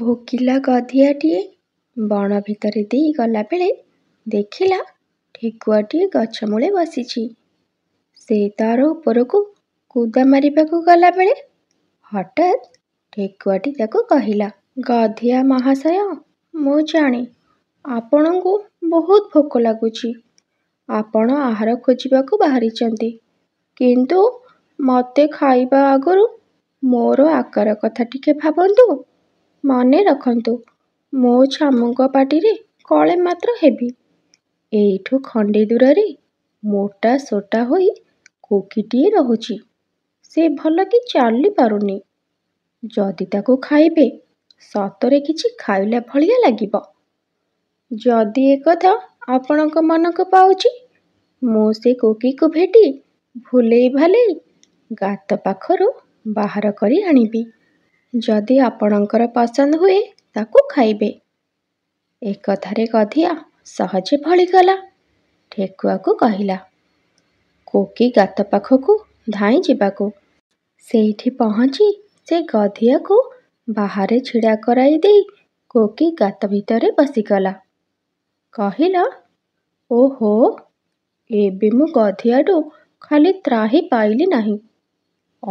ଭୋକିଲା ଗଧିଆଟିଏ ବଣ ଭିତରେ ଦେଇ ଗଲାବେଳେ ଦେଖିଲା ଠେକୁଆଟିଏ ଗଛ ମୂଳେ ବସିଛି ସେ ତାର ଉପରକୁ କୁଦା ମାରିବାକୁ ଗଲାବେଳେ ହଠାତ୍ ଠେକୁଆଟି ତାକୁ କହିଲା ଗଧିଆ ମହାଶୟ ମୁଁ ଜାଣେ ଆପଣଙ୍କୁ ବହୁତ ଭୋକ ଲାଗୁଛି ଆପଣ ଆହାର ଖୋଜିବାକୁ ବାହାରିଛନ୍ତି କିନ୍ତୁ ମୋତେ ଖାଇବା ଆଗରୁ ମୋର ଆକାର କଥା ଟିକେ ଭାବନ୍ତୁ ମନେ ରଖନ୍ତୁ ମୋ ଛାମୁଙ୍କ ପାଟିରେ କଳେ ମାତ୍ର ହେବି ଏଇଠୁ ଖଣ୍ଡେ ଦୂରରେ ମୋଟା ସୋଟା ହୋଇ କୋକିଟିଏ ରହୁଛି ସେ ଭଲ କି ଚାଲିପାରୁନି ଯଦି ତାକୁ ଖାଇବେ ସତରେ କିଛି ଖାଇଲା ଭଳିଆ ଲାଗିବ ଯଦି ଏକଥା ଆପଣଙ୍କ ମନକୁ ପାଉଛି ମୁଁ ସେ କୋକିକୁ ଭେଟି ଭୁଲେଇ ଭାଲେଇ ଗାତ ପାଖରୁ ବାହାର କରି ଆଣିବି ଯଦି ଆପଣଙ୍କର ପସନ୍ଦ ହୁଏ ତାକୁ ଖାଇବେ ଏ କଥାରେ ଗଧିଆ ସହଜେ ଭଳିଗଲା ଠେକୁଆକୁ କହିଲା କୋକି ଗାତ ପାଖକୁ ଧାଇଁ ଯିବାକୁ ସେଇଠି ପହଞ୍ଚି ସେ ଗଧିଆକୁ ବାହାରେ ଛିଡ଼ା କରାଇ ଦେଇ କୋକି ଗାତ ଭିତରେ ବସିଗଲା କହିଲା ଓହୋ ଏବେ ମୁଁ ଗଧିଆଠୁ ଖାଲି ତ୍ରାହି ପାଇଲି ନାହିଁ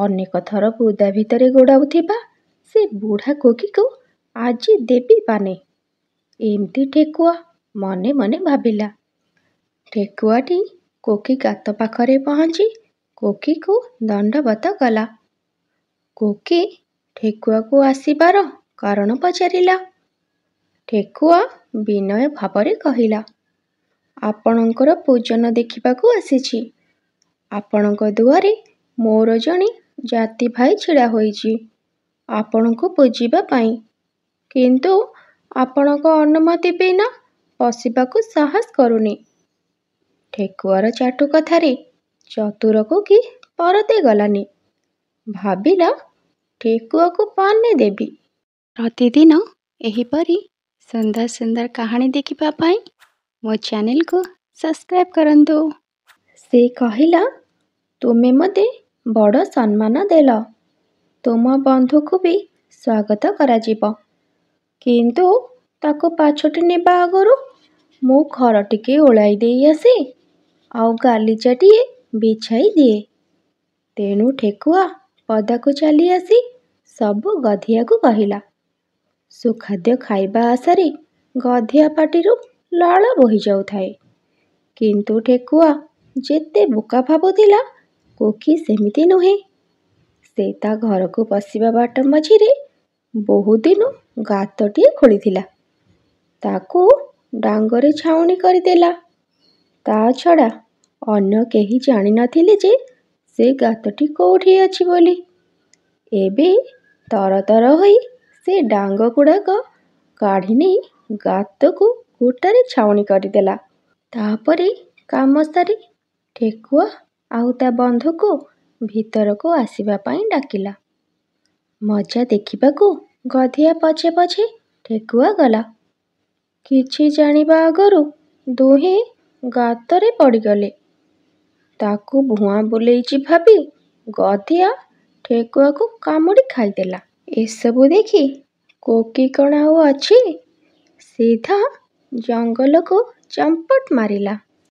ଅନେକ ଥର ବୁଦା ଭିତରେ ଗୋଡ଼ାଉଥିବା ସେ ବୁଢ଼ା କୋକିକୁ ଆଜି ଦେବି ପାନେ। ଏମିତି ଠେକୁଆ ମନେ ମନେ ଭାବିଲା। ଠେକୁଆଟି କୋକି ଗାତ ପାଖରେ ପହଞ୍ଚି କୋକିକୁ ଦଣ୍ଡବତ କଲା। କୋକି ଠେକୁଆକୁ ଆସିବାର କାରଣ ପଚାରିଲା। ଠେକୁଆ ବିନୟ ଭାବରେ କହିଲା, ଆପଣଙ୍କର ପୂଜନ ଦେଖିବାକୁ ଆସିଛି। ଆପଣଙ୍କ ଦୁଆରେ ମୋର ଜଣେ ଜାତି ଭାଇ ଛିଡ଼ା ହୋଇଛି। ଆପଣଙ୍କୁ ବୁଝିବା ପାଇଁ କିନ୍ତୁ ଆପଣଙ୍କ ଅନୁମତି ବିନା ପଶିବାକୁ ସାହସ କରୁନି ଠେକୁଆର ଚାଟୁ କଥାରେ ଚତୁରକୁ କି ପରତେ ଗଲାନି ଭାବିଲା ଠେକୁଆକୁ ପାନେ ଦେବି ପ୍ରତିଦିନ ଏହିପରି ସୁନ୍ଦର ସୁନ୍ଦର କାହାଣୀ ଦେଖିବା ପାଇଁ ମୋ ଚ୍ୟାନେଲକୁ ସବସ୍କ୍ରାଇବ୍ କରନ୍ତୁ ସେ କହିଲା ତୁମେ ମୋତେ ବଡ଼ ସମ୍ମାନ ଦେଲ ତୁମ ବନ୍ଧୁକୁ ବି ସ୍ୱାଗତ କରାଯିବ କିନ୍ତୁ ତାକୁ ପାଛୋଟି ନେବା ଆଗରୁ ମୁଁ ଘର ଟିକେ ଓଳାଇ ଦେଇ ଆସେ ଆଉ ଗାଲିଚାଟିଏ ବିଛାଇ ଦିଏ ତେଣୁ ଠେକୁଆ ପଦାକୁ ଚାଲି ଆସି ସବୁ ଗଧିଆକୁ କହିଲା ସୁଖାଦ୍ୟ ଖାଇବା ଆଶାରେ ଗଧିଆ ପାଟିରୁ ଲଳ ବୋହିଯାଉଥାଏ କିନ୍ତୁ ଠେକୁଆ ଯେତେ ବୋକା ଭାବୁଥିଲା କୋକି ସେମିତି ନୁହେଁ ସେ ତା ଘରକୁ ପଶିବା ବାଟ ମଝିରେ ବହୁତ ଦିନୁ ଗାତଟିଏ ଖୋଳିଥିଲା ତାକୁ ଡାଙ୍ଗରେ ଛାଉଣି କରିଦେଲା ତା ଛଡ଼ା ଅନ୍ୟ କେହି ଜାଣିନଥିଲେ ଯେ ସେ ଗାତଟି କେଉଁଠି ଅଛି ବୋଲି ଏବେ ତରତର ହୋଇ ସେ ଡାଙ୍ଗ ଗୁଡ଼ାକ କାଢ଼ି ନେଇ ଗାତକୁ ଗୋଟାରେ ଛାଉଣି କରିଦେଲା ତାପରେ କାମ ସାରି ଠେକୁଆ ଆଉ ତା ବନ୍ଧୁକୁ ଭିତରକୁ ଆସିବା ପାଇଁ ଡାକିଲା। ମଜା ଦେଖିବାକୁ ଗଧିଆ ପଛେ ପଛେ ଠେକୁଆ ଗଲା। କିଛି ଜାଣିବା ଆଗରୁ ଦୁହେଁ ଗାତରେ ପଡ଼ିଗଲେ। ତାକୁ ଭୁଆଁ ବୁଲେଇଚି ଭାବି ଗଧିଆ ଠେକୁଆକୁ କାମୁଡ଼ି ଖାଇଦେଲା। ଏସବୁ ଦେଖି କୋକୀ କ'ଣ ଆଉ ଅଛି? ସିଧା ଜଙ୍ଗଲକୁ ଚମ୍ପଟ ମାରିଲା।